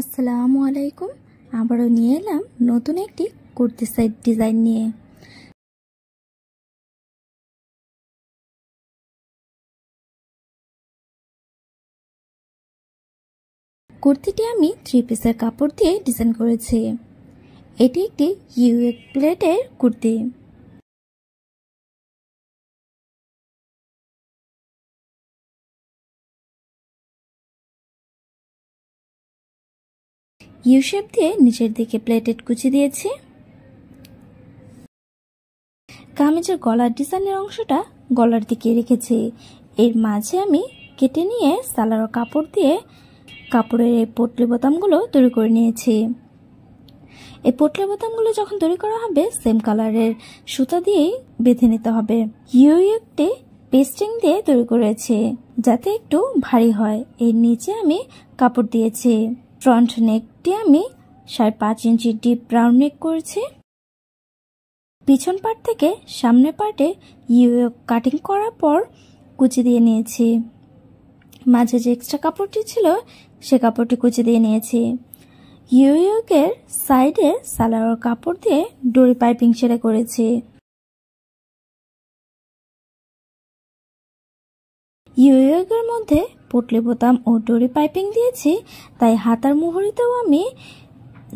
আসসালামু আলাইকুম আবারও নিয়ে এলাম নতুন একটি কুর্তি সাইড ডিজাইন নিয়ে কুর্তিটি আমি থ্রি পিসের কাপড় দিয়ে ডিজাইন করেছি এটি একটি ইউএ প্লেটের কুর্তি ইউ শেপ দিয়ে নিচের দিকে প্লেটেড কুচি দিয়েছি কামিজের গলার ডিজাইনের অংশটা গলার দিকে রেখেছি এর মাঝে আমি কেটে নিয়ে সালারো কাপড় দিয়ে কাপড়ের এই পটলি বোতামগুলো তৈরি করে নিয়েছি এই পটলি বোতামগুলো যখন তৈরি করা হবে সেম কালারের সুতা দিয়েই বেঁধে নিতে হবে ইউ একটি পেস্টিং দিয়ে তৈরি করেছি যাতে একটু ভারী হয় এর নিচে আমি কাপড় দিয়েছি ফ্রন্ট নেক পাটটি আমি সাড়ে পাঁচ ইঞ্চি ডিপ ব্রাউন নেক করেছি পিছন পাট থেকে সামনে পাটে ইউ কাটিং করার পর কুচি দিয়ে নিয়েছি মাঝে যে এক্সট্রা কাপড়টি ছিল সে কাপড়টি কুচি দিয়ে নিয়েছি ইউইউকের সাইডে সালোয়ার কাপড় দিয়ে ডোরি পাইপিং সেরে করেছি ইউএর মধ্যে পটলি বোতাম ও ডরি পাইপিং দিয়েছি তাই হাতার মুহুরিতেও আমি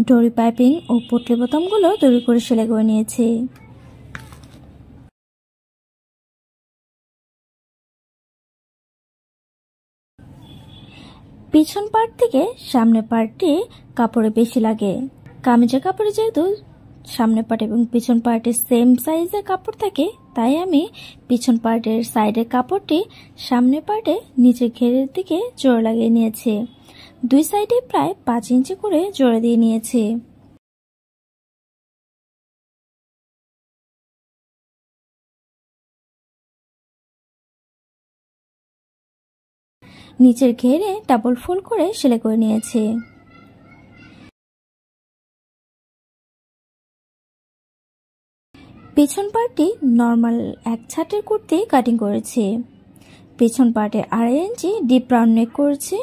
ডরি পাইপিং ও পটলি বোতামগুলো তৈরি করে সেলাই করে নিয়েছি পিছন পার্ট থেকে সামনে পার্টটি কাপড়ে বেশি লাগে কামিজের কাপড়ে যেহেতু সামনে পার্ট এবং পিছন পার্টে সেম সাইজের কাপড় থাকে তাই আমি পিছন পার্টের সাইডের কাপড়টি সামনে পার্টে নিচের ঘেরের দিকে জোড়া লাগিয়ে নিয়েছি দুই সাইডে প্রায় পাঁচ ইঞ্চি করে জোড়া দিয়ে নিয়েছি নিচের ঘেরে ডাবল ফুল করে সেলাই করে নিয়েছি পেছন পার্টটি নর্মাল এক ছাটের কুর্তি কাটিং করেছে পেছন পার্টে আড়াই ইঞ্চি ডিপ রাউন্ড নেক করেছে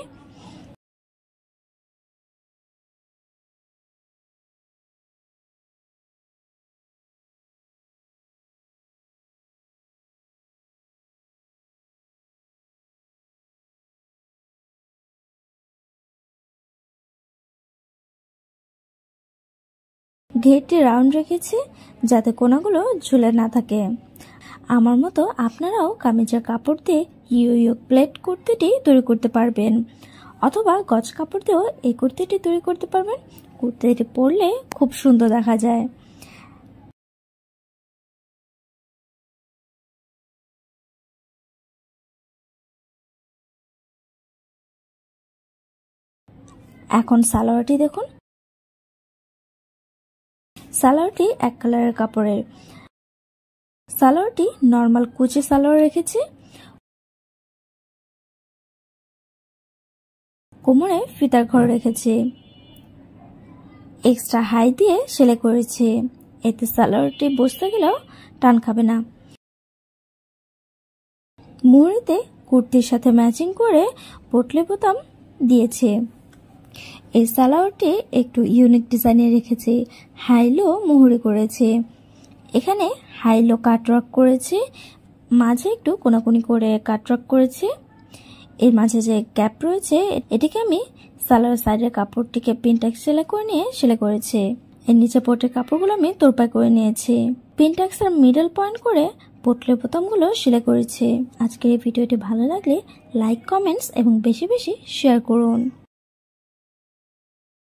ঘেরটি রাউন্ড রেখেছি যাতে কোনাগুলো ঝুলে না থাকে আমার মতো আপনারাও কামিজের কাপড় দিয়ে ইউ ইউ প্লেট কুর্তিটি তৈরি করতে পারবেন অথবা গজ কাপড় দিয়েও এই কুর্তিটি তৈরি করতে পারবেন কুর্তিটি পরলে খুব সুন্দর দেখা যায় এখন সালোয়ারটি দেখুন সালোয়ারটি এক কালারের কাপড়ের সালোয়ারটি নর্মাল কুচি সালোয়ার রেখেছি কোমরে ফিতার ঘর রেখেছি এক্সট্রা হাই দিয়ে সেলাই করেছি এতে সালোয়ারটি বসতে গেলেও টান খাবে না মুড়িতে কুর্তির সাথে ম্যাচিং করে পটলে বোতাম দিয়েছে এই সালোয়ারটি একটু ইউনিক ডিজাইনে রেখেছে হাইলো মোহরে করেছে এখানে হাইলো কাটওয়ার্ক করেছে মাঝে একটু কোনাকুনি করে কাটওয়ার্ক করেছে এর মাঝে যে গ্যাপ রয়েছে এটিকে আমি সালোয়ার সাইডের কাপড়টিকে পিনটাক সেলাই করে নিয়ে সেলাই করেছে এর নিচে পটের কাপড়গুলো আমি তোরপাই করে নিয়েছি আর মিডল পয়েন্ট করে পোটলের বোতামগুলো সেলাই করেছে আজকের এই ভিডিওটি ভালো লাগলে লাইক কমেন্টস এবং বেশি বেশি শেয়ার করুন